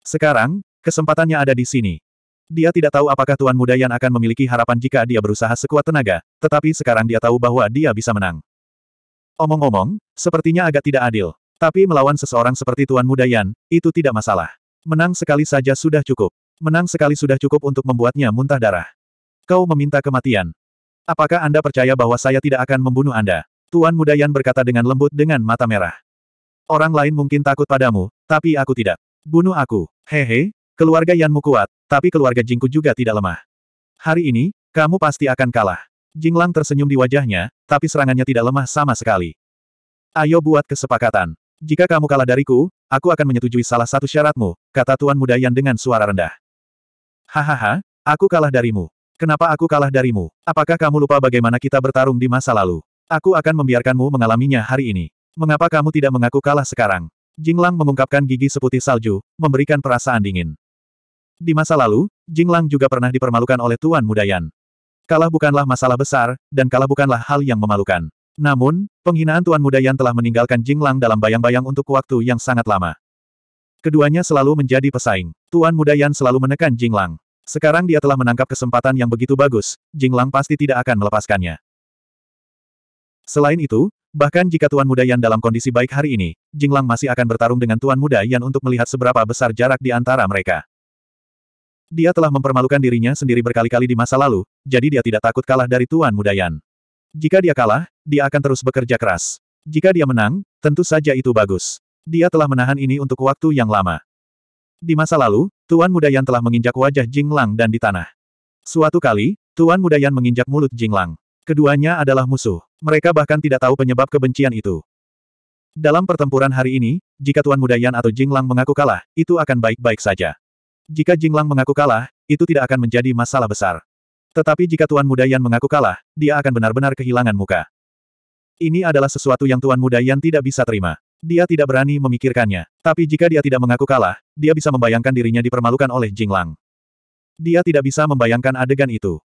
Sekarang, kesempatannya ada di sini. Dia tidak tahu apakah Tuan Muda Yan akan memiliki harapan jika dia berusaha sekuat tenaga, tetapi sekarang dia tahu bahwa dia bisa menang. Omong-omong, sepertinya agak tidak adil. Tapi melawan seseorang seperti Tuan Muda Yan, itu tidak masalah. Menang sekali saja sudah cukup. Menang sekali sudah cukup untuk membuatnya muntah darah. Kau meminta kematian. Apakah Anda percaya bahwa saya tidak akan membunuh Anda? Tuan Muda Yan berkata dengan lembut dengan mata merah. Orang lain mungkin takut padamu, tapi aku tidak. Bunuh aku. Hehe, keluarga Yanmu kuat, tapi keluarga Jingku juga tidak lemah. Hari ini, kamu pasti akan kalah. Jinglang tersenyum di wajahnya, tapi serangannya tidak lemah sama sekali. Ayo buat kesepakatan. Jika kamu kalah dariku, aku akan menyetujui salah satu syaratmu, kata Tuan Muda Yan dengan suara rendah. Hahaha, aku kalah darimu. Kenapa aku kalah darimu? Apakah kamu lupa bagaimana kita bertarung di masa lalu? Aku akan membiarkanmu mengalaminya hari ini. Mengapa kamu tidak mengaku kalah sekarang? Jinglang mengungkapkan gigi seputih salju, memberikan perasaan dingin. Di masa lalu, Jinglang juga pernah dipermalukan oleh Tuan Mudayan. Kalah bukanlah masalah besar, dan kalah bukanlah hal yang memalukan. Namun, penghinaan Tuan Mudayan telah meninggalkan Jinglang dalam bayang-bayang untuk waktu yang sangat lama. Keduanya selalu menjadi pesaing. Tuan Mudayan selalu menekan Jinglang. Sekarang dia telah menangkap kesempatan yang begitu bagus, Jinglang pasti tidak akan melepaskannya. Selain itu, bahkan jika Tuan Muda Yan dalam kondisi baik hari ini, Jinglang masih akan bertarung dengan Tuan Muda Yan untuk melihat seberapa besar jarak di antara mereka. Dia telah mempermalukan dirinya sendiri berkali-kali di masa lalu, jadi dia tidak takut kalah dari Tuan Muda Yan. Jika dia kalah, dia akan terus bekerja keras. Jika dia menang, tentu saja itu bagus. Dia telah menahan ini untuk waktu yang lama. Di masa lalu, Tuan Muda Yan telah menginjak wajah Jinglang dan di tanah. Suatu kali, Tuan Muda Yan menginjak mulut Jinglang. Keduanya adalah musuh. Mereka bahkan tidak tahu penyebab kebencian itu. Dalam pertempuran hari ini, jika Tuan Muda Yan atau Jinglang mengaku kalah, itu akan baik-baik saja. Jika Jinglang mengaku kalah, itu tidak akan menjadi masalah besar. Tetapi jika Tuan Muda Yan mengaku kalah, dia akan benar-benar kehilangan muka. Ini adalah sesuatu yang Tuan Muda Yan tidak bisa terima. Dia tidak berani memikirkannya. Tapi jika dia tidak mengaku kalah, dia bisa membayangkan dirinya dipermalukan oleh Jinglang. Dia tidak bisa membayangkan adegan itu.